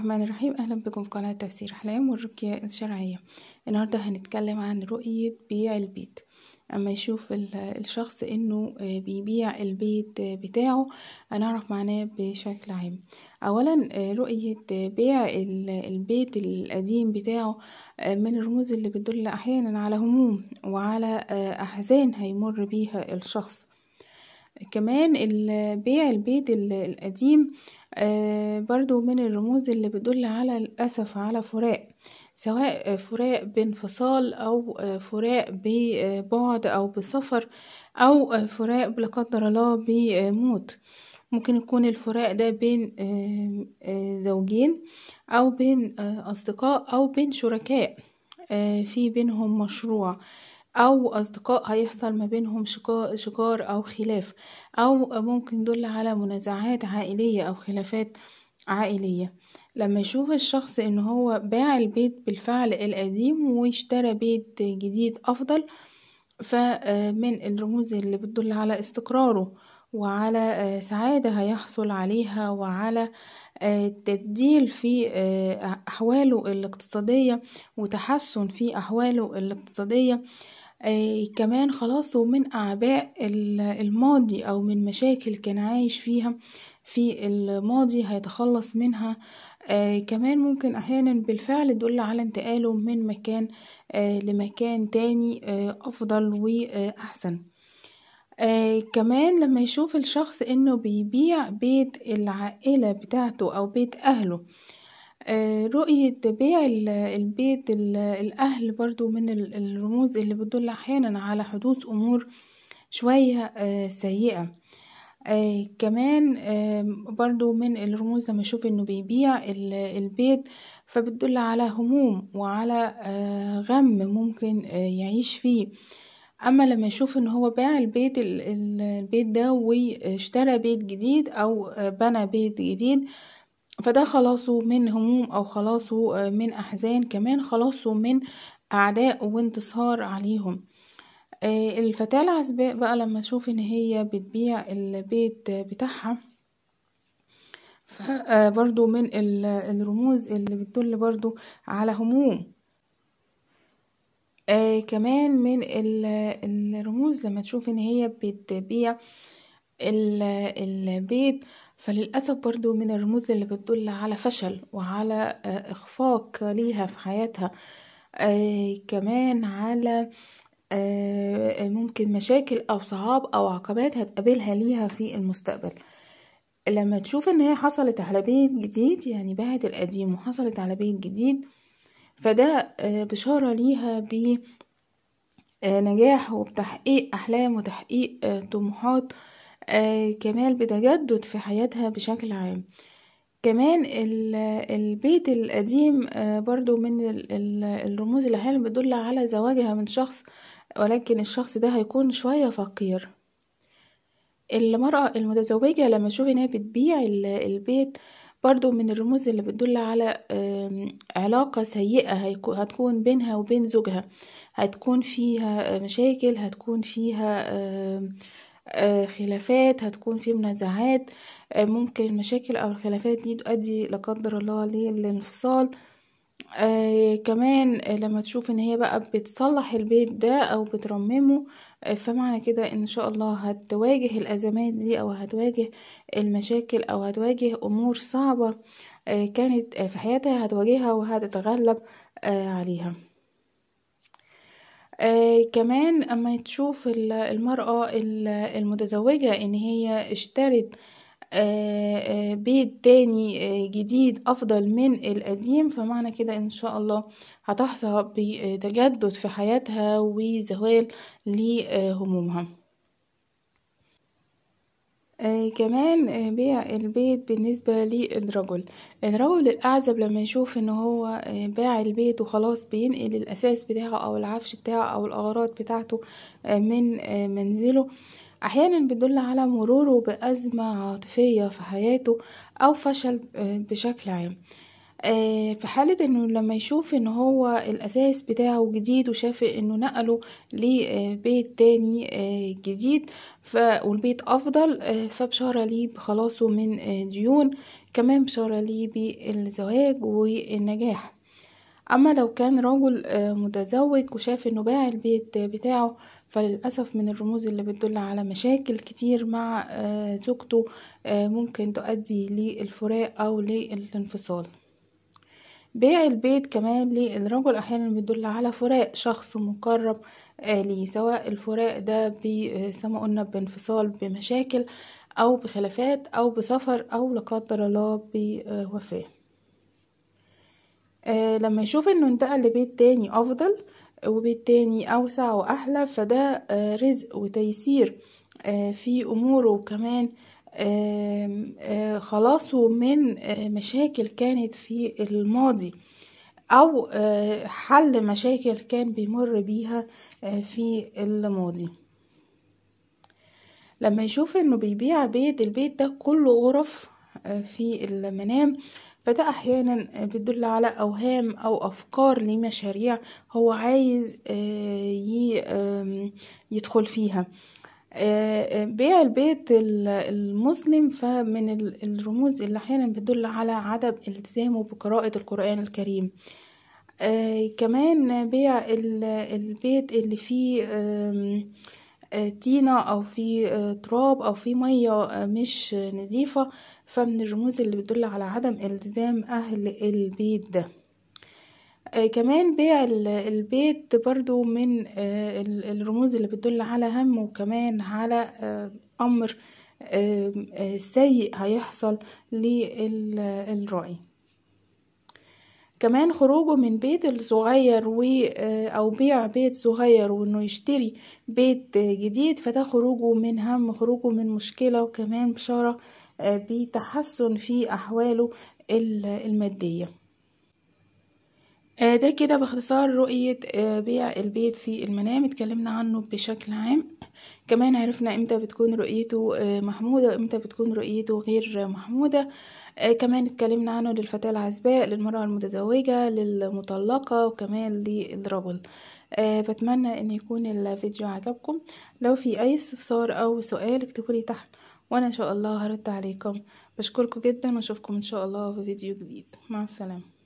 الرحمن الرحيم أهلا بكم في قناة تفسير أحلام والرقية الشرعية النهاردة هنتكلم عن رؤية بيع البيت أما يشوف الشخص إنه آه، بيبيع البيت بتاعه هنعرف معناه بشكل عام أولا آه، رؤية آه، بيع البيت القديم بتاعه من الرموز اللي بتدل أحيانا على هموم وعلى أحزان هيمر بيها الشخص كمان بيع البيض القديم آه، برضو من الرموز اللي بتدل على الأسف على فراق سواء فراق بانفصال أو فراق ببعد أو بسفر أو فراق لا قدر الله بموت ممكن يكون الفراق ده بين آه، آه، زوجين أو بين أصدقاء أو بين شركاء في بينهم مشروع أو أصدقاء هيحصل ما بينهم شقا- شجار أو خلاف أو ممكن دل على منازعات عائلية أو خلافات عائلية لما يشوف الشخص إن هو باع البيت بالفعل القديم واشترى بيت جديد أفضل فمن من الرموز اللي بتدل على استقراره وعلى آه، سعادة هيحصل عليها وعلى آه، تبديل في آه، أحواله الاقتصادية وتحسن في أحواله الاقتصادية كمان خلاصه من أعباء الماضي أو من مشاكل كان عايش فيها في الماضي هيتخلص منها آه كمان ممكن احيانا بالفعل تدل على انتقاله من مكان آه لمكان تاني آه افضل واحسن آه، كمان لما يشوف الشخص انه بيبيع بيت العائلة بتاعته او بيت اهله آه، رؤية بيع البيت الاهل برضو من الرموز اللي بتدل احيانا على حدوث امور شوية آه، سيئة كمان برضو من الرموز لما يشوف انه بيبيع البيت فبتدل على هموم وعلى غم ممكن يعيش فيه اما لما يشوف ان هو باع البيت البيت ده واشترى بيت جديد او بنى بيت جديد فده خلاصه من هموم او خلاصه من احزان كمان خلاصه من اعداء وانتصار عليهم آه، الفتاة العزباء بقى لما تشوف ان هي بتبيع البيت بتاعها آه، برضو من الرموز اللي بتدل برضو على هموم آه كمان من الرموز لما تشوف ان هي بتبيع البيض فللأسف برضو من الرموز اللي بتدل على فشل وعلى آه، إخفاق ليها في حياتها آه كمان على آه ممكن مشاكل أو صعاب أو عقبات هتقابلها ليها في المستقبل لما تشوف ان هي حصلت على بيت جديد يعني بعد القديم وحصلت على بيت جديد فده آه، بشارة ليها بنجاح آه، وبتحقيق أحلام وتحقيق آه، طموحات كمال بتجدد في حياتها بشكل عام كمان البيت القديم برضو من الرموز اللي بتدل على زواجها من شخص ولكن الشخص ده هيكون شوية فقير المرأة المتزوجة لما تشوف انها بتبيع البيت برضو من الرموز اللي بتدل على علاقة سيئة هتكون بينها وبين زوجها هتكون فيها آه، مشاكل هتكون فيها آه، خلافات هتكون في منازعات آه، ممكن المشاكل او الخلافات دي تؤدي لا قدر الله للانفصال آه كمان لما تشوف ان هي بقى بتصلح البيت ده او بترممه آه، فمعنى كده ان شاء الله هتواجه الازمات دي او هتواجه المشاكل او هتواجه امور صعبة آه كانت آه، في حياتها هتواجهها وهتتغلب آه عليها آه كمان اما تشوف المرأة المتزوجة ان هي اشترت آه، آه، بيت تاني آه، جديد أفضل من القديم فمعنى كده إن شاء الله هتحظى بتجدد في حياتها وزوال لهمومها آه كمان بيع البيت بالنسبة للرجل الرجل الأعزب لما يشوف ان هو باع البيت وخلاص بينقل الأساس بتاعه أو العفش بتاعه أو الأغراض بتاعته من منزله أحيانا بيدل على مروره بأزمة عاطفية في حياته أو فشل آه، بشكل عام آه، في حالة انه لما يشوف ان هو الاساس بتاعه جديد وشاف انه نقله لبيت تاني آه، جديد والبيت افضل فبشارة ليه بخلاصه من ديون كمان بشارة ليه بالزواج والنجاح اما لو كان رجل آه، متزوج وشاف انه باع البيت بتاعه فللأسف من الرموز اللي بتدل على مشاكل كتير مع آه، زوجته آه، ممكن تؤدي للفراق أو للانفصال بيع البيت كمان للرجل أحيانا بيدل على فراق شخص مقرب ليه سواء الفراق ده زي ما قلنا بانفصال بمشاكل أو بخلافات أو بسفر أو لا قدر الله بوفاه آه لما يشوف انه انتقل لبيت تاني افضل وبيت تاني اوسع واحلى فده آه رزق وتيسير آه في اموره وكمان آه، خلاصه من آه، مشاكل كانت في الماضي او آه، حل مشاكل كان بيمر بيها في الماضي لما يشوف انه بيبيع بيت البيت ده كله غرف في المنام فده أحيانا بيدل على أوهام أو أفكار لمشاريع هو عايز آه، يدخل فيها آه، آه، بيع البيت المسلم فمن الرموز اللي أحيانا بتدل على عدم التزامه بقراءة القرآن الكريم كمان بيع البيت اللي فيه طينة أو في آه، تراب أو في مية آه، مش نظيفة فمن الرموز اللي بتدل على عدم التزام أهل البيت ده آه، كمان بيع البيت برضو من الرموز اللي بتدل على هم وكمان على أمر سيء هيحصل للرأي كمان خروجه من بيت الصغير و آه، او بيع بيت صغير وانه يشتري بيت جديد فده خروجه من هم خروجه من مشكلة وكمان بشارة آه، بتحسن في احواله المادية آه، ده كده باختصار رؤية آه، بيع البيت في المنام اتكلمنا عنه بشكل عام كمان عرفنا امتى بتكون رؤيته آه، محمودة وامتى بتكون رؤيته غير محمودة كمان اتكلمنا عنه للفتاة العزباء للمرأة المتزوجة للمطلقة وكمان للرجل بتمنى ان يكون الفيديو عجبكم لو في اي استفسار او سؤال اكتبولي تحت وانا ان شاء الله هرد عليكم بشكركم جدا واشوفكم ان شاء الله في فيديو جديد مع السلامه